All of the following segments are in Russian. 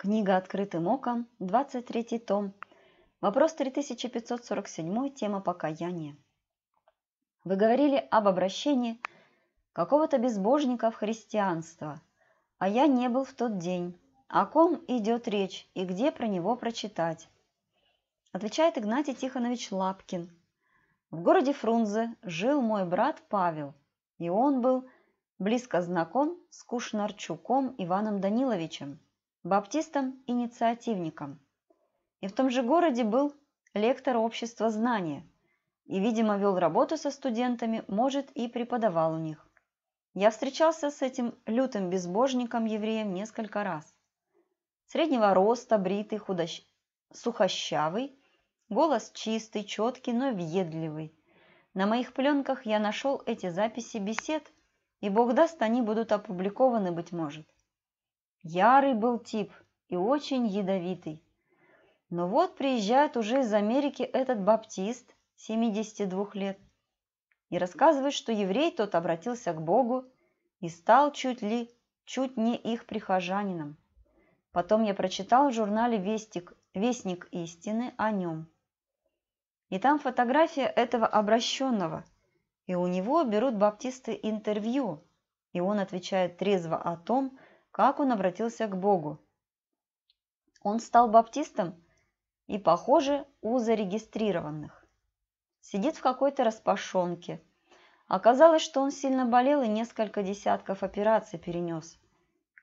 Книга «Открытым оком», 23 том, вопрос 3547, тема «Покаяние». Вы говорили об обращении какого-то безбожника в христианство, а я не был в тот день. О ком идет речь и где про него прочитать? Отвечает Игнатий Тихонович Лапкин. В городе Фрунзе жил мой брат Павел, и он был близко знаком с Кушнарчуком Иваном Даниловичем баптистом-инициативником. И в том же городе был лектор общества знания и, видимо, вел работу со студентами, может, и преподавал у них. Я встречался с этим лютым безбожником-евреем несколько раз. Среднего роста, бритый, худощ... сухощавый, голос чистый, четкий, но въедливый. На моих пленках я нашел эти записи бесед, и, бог даст, они будут опубликованы, быть может. Ярый был тип и очень ядовитый. Но вот приезжает уже из Америки этот баптист, 72 лет, и рассказывает, что еврей тот обратился к Богу и стал чуть ли, чуть не их прихожанином. Потом я прочитал в журнале «Вестик», «Вестник истины» о нем. И там фотография этого обращенного, и у него берут баптисты интервью, и он отвечает трезво о том, что как он обратился к Богу. Он стал баптистом и, похоже, у зарегистрированных. Сидит в какой-то распашонке. Оказалось, что он сильно болел и несколько десятков операций перенес.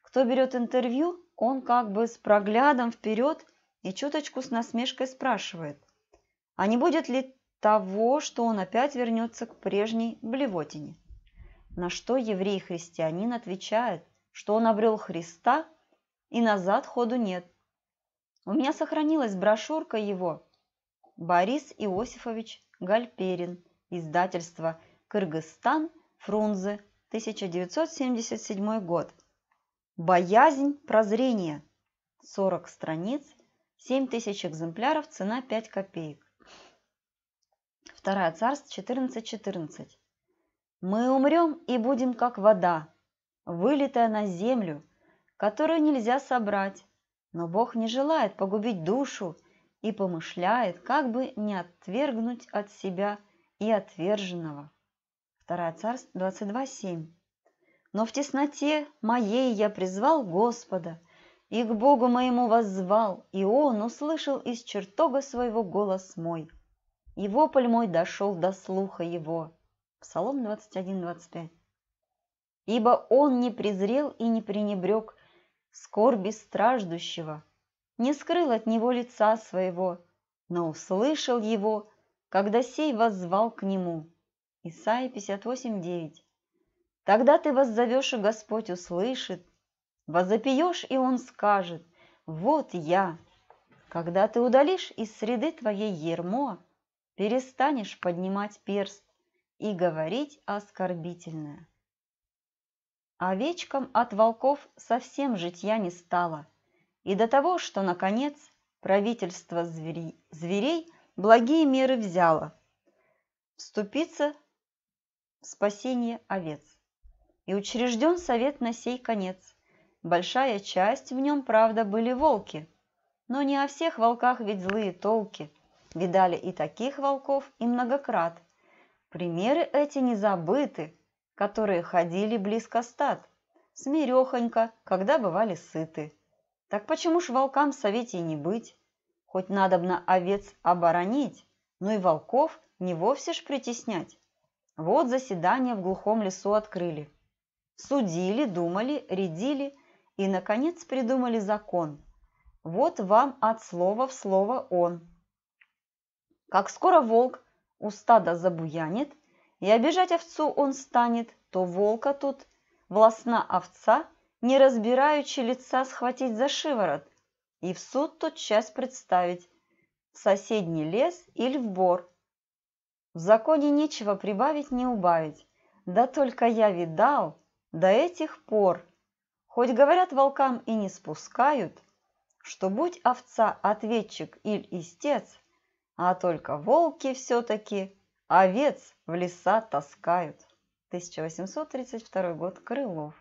Кто берет интервью, он как бы с проглядом вперед и чуточку с насмешкой спрашивает, а не будет ли того, что он опять вернется к прежней блевотине? На что еврей-христианин отвечает – что он обрел Христа, и назад ходу нет. У меня сохранилась брошюрка его «Борис Иосифович Гальперин. Издательство «Кыргызстан. Фрунзе. 1977 год». «Боязнь прозрения». 40 страниц, 7000 экземпляров, цена 5 копеек. Вторая царств 14.14. 14. «Мы умрем и будем как вода, вылитая на землю, которую нельзя собрать, но Бог не желает погубить душу и помышляет, как бы не отвергнуть от себя и отверженного. 2 Царств 22.7 Но в тесноте моей я призвал Господа, и к Богу моему воззвал, и Он услышал из чертога своего голос мой. И вопль мой дошел до слуха его. Псалом 21.25 ибо он не презрел и не пренебрег скорби страждущего, не скрыл от него лица своего, но услышал его, когда сей воззвал к нему. Исайя 58.9 Тогда ты воззовешь, и Господь услышит, возопьешь, и Он скажет, «Вот я!» Когда ты удалишь из среды твоей ермо, перестанешь поднимать перст и говорить оскорбительное. Овечкам от волков совсем житья не стало. И до того, что, наконец, правительство звери... зверей благие меры взяло. Вступиться в спасение овец. И учрежден совет на сей конец. Большая часть в нем, правда, были волки. Но не о всех волках ведь злые толки. Видали и таких волков, и многократ. Примеры эти не забыты, которые ходили близко стад, смирехонько, когда бывали сыты. Так почему ж волкам в совете не быть? Хоть надобно овец оборонить, но и волков не вовсе ж притеснять. Вот заседание в глухом лесу открыли. Судили, думали, рядили и, наконец, придумали закон. Вот вам от слова в слово он. Как скоро волк у стада забуянет? и обижать овцу он станет, то волка тут, властна овца, не разбираючи лица схватить за шиворот и в суд тут час представить, в соседний лес или в бор. В законе нечего прибавить, не убавить, да только я видал до этих пор, хоть говорят волкам и не спускают, что будь овца ответчик или истец, а только волки все-таки – Овец в леса таскают. 1832 год. Крылов.